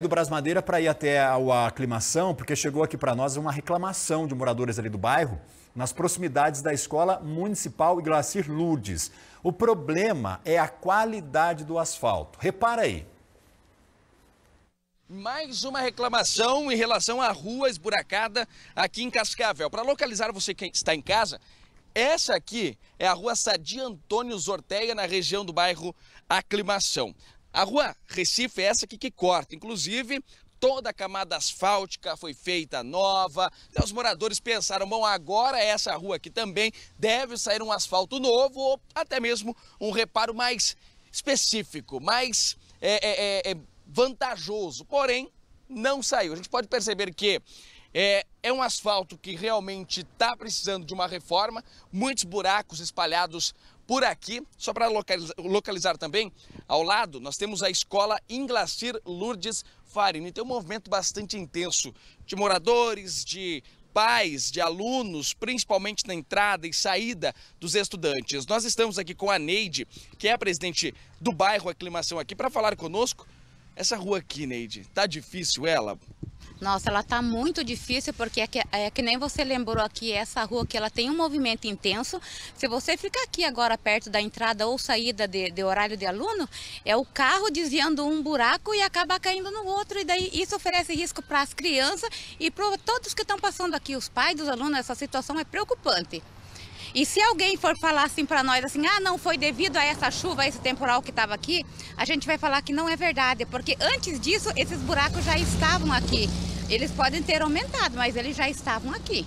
do Brasmadeira para ir até a aclimação, porque chegou aqui para nós uma reclamação de moradores ali do bairro, nas proximidades da Escola Municipal Iglacir Lourdes. O problema é a qualidade do asfalto. Repara aí. Mais uma reclamação em relação à rua esburacada aqui em Cascavel. Para localizar você que está em casa, essa aqui é a rua Sadia Antônio Zorteia, na região do bairro Aclimação. A rua Recife é essa aqui que corta, inclusive toda a camada asfáltica foi feita nova. Então, os moradores pensaram, bom, agora essa rua aqui também deve sair um asfalto novo ou até mesmo um reparo mais específico, mais é, é, é, é vantajoso. Porém, não saiu. A gente pode perceber que é, é, um asfalto que realmente está precisando de uma reforma, muitos buracos espalhados por aqui. Só para localizar, localizar, também, ao lado nós temos a escola Inglacir Lourdes Farini. Tem então, é um movimento bastante intenso de moradores, de pais, de alunos, principalmente na entrada e saída dos estudantes. Nós estamos aqui com a Neide, que é a presidente do bairro Aclimação aqui, para falar conosco. Essa rua aqui, Neide, tá difícil ela? Nossa, ela está muito difícil porque é que, é que, nem você lembrou aqui, essa rua que ela tem um movimento intenso. Se você ficar aqui agora perto da entrada ou saída de, de, horário de aluno, é o carro desviando um buraco e acaba caindo no outro. E daí isso oferece risco para as crianças e para todos que estão passando aqui, os pais dos alunos, essa situação é preocupante. E se alguém for falar assim para nós assim, ah, não foi devido a essa chuva, a esse temporal que estava aqui, a gente vai falar que não é verdade, porque antes disso esses buracos já estavam aqui. Eles podem ter aumentado, mas eles já estavam aqui.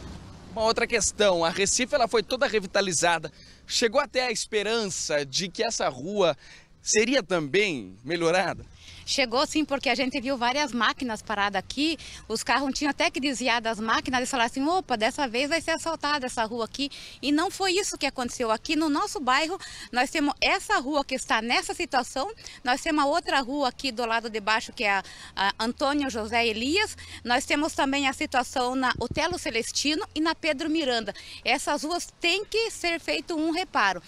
Uma outra questão, a Recife ela foi toda revitalizada. Chegou até a esperança de que essa rua seria também melhorada? Chegou sim, porque a gente viu várias máquinas paradas aqui, os carros tinham até que desviar das máquinas e falaram assim, opa, dessa vez vai ser assaltada essa rua aqui. E não foi isso que aconteceu aqui no nosso bairro. Nós temos essa rua que está nessa situação, nós temos a outra rua aqui do lado de baixo, que é a, a Antônio José Elias, nós temos também a situação na Otelo Celestino e na Pedro Miranda. Essas ruas têm que ser feito um reparo.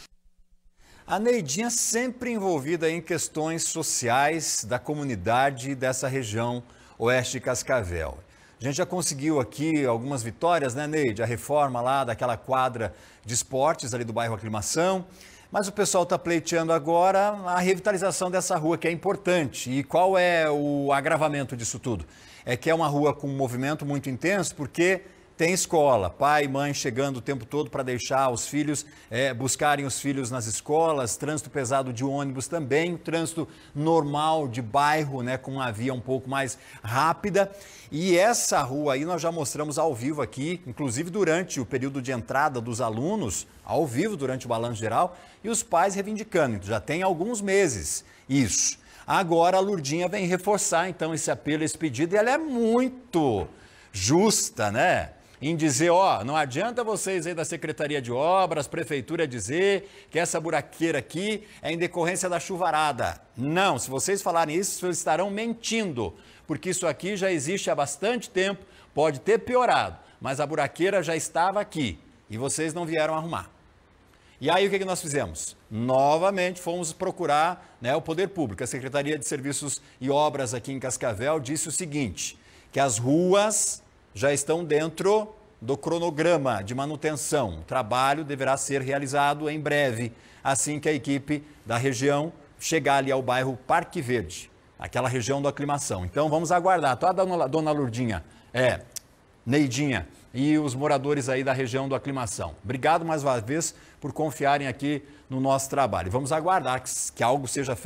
A Neidinha sempre envolvida em questões sociais da comunidade dessa região oeste de Cascavel. A gente já conseguiu aqui algumas vitórias, né, Neide? A reforma lá daquela quadra de esportes ali do bairro Aclimação. Mas o pessoal está pleiteando agora a revitalização dessa rua, que é importante. E qual é o agravamento disso tudo? É que é uma rua com um movimento muito intenso, porque tem escola, pai e mãe chegando o tempo todo para deixar os filhos, é, buscarem os filhos nas escolas, trânsito pesado de ônibus também, trânsito normal de bairro, né, com uma via um pouco mais rápida. E essa rua aí nós já mostramos ao vivo aqui, inclusive durante o período de entrada dos alunos, ao vivo durante o balanço geral, e os pais reivindicando. Então, já tem alguns meses isso. Agora a Lurdinha vem reforçar então esse apelo, esse pedido, e ela é muito justa, né? em dizer, ó, não adianta vocês aí da Secretaria de Obras, Prefeitura dizer que essa buraqueira aqui é em decorrência da chuvarada. Não, se vocês falarem isso, vocês estarão mentindo, porque isso aqui já existe há bastante tempo, pode ter piorado, mas a buraqueira já estava aqui e vocês não vieram arrumar. E aí o que, que nós fizemos? Novamente fomos procurar né, o poder público. A Secretaria de Serviços e Obras aqui em Cascavel disse o seguinte, que as ruas já estão dentro do cronograma de manutenção. O trabalho deverá ser realizado em breve, assim que a equipe da região chegar ali ao bairro Parque Verde, aquela região do aclimação. Então vamos aguardar. Toda tá, a dona Lurdinha? É, Neidinha e os moradores aí da região do aclimação. Obrigado mais uma vez por confiarem aqui no nosso trabalho. Vamos aguardar que, que algo seja feito.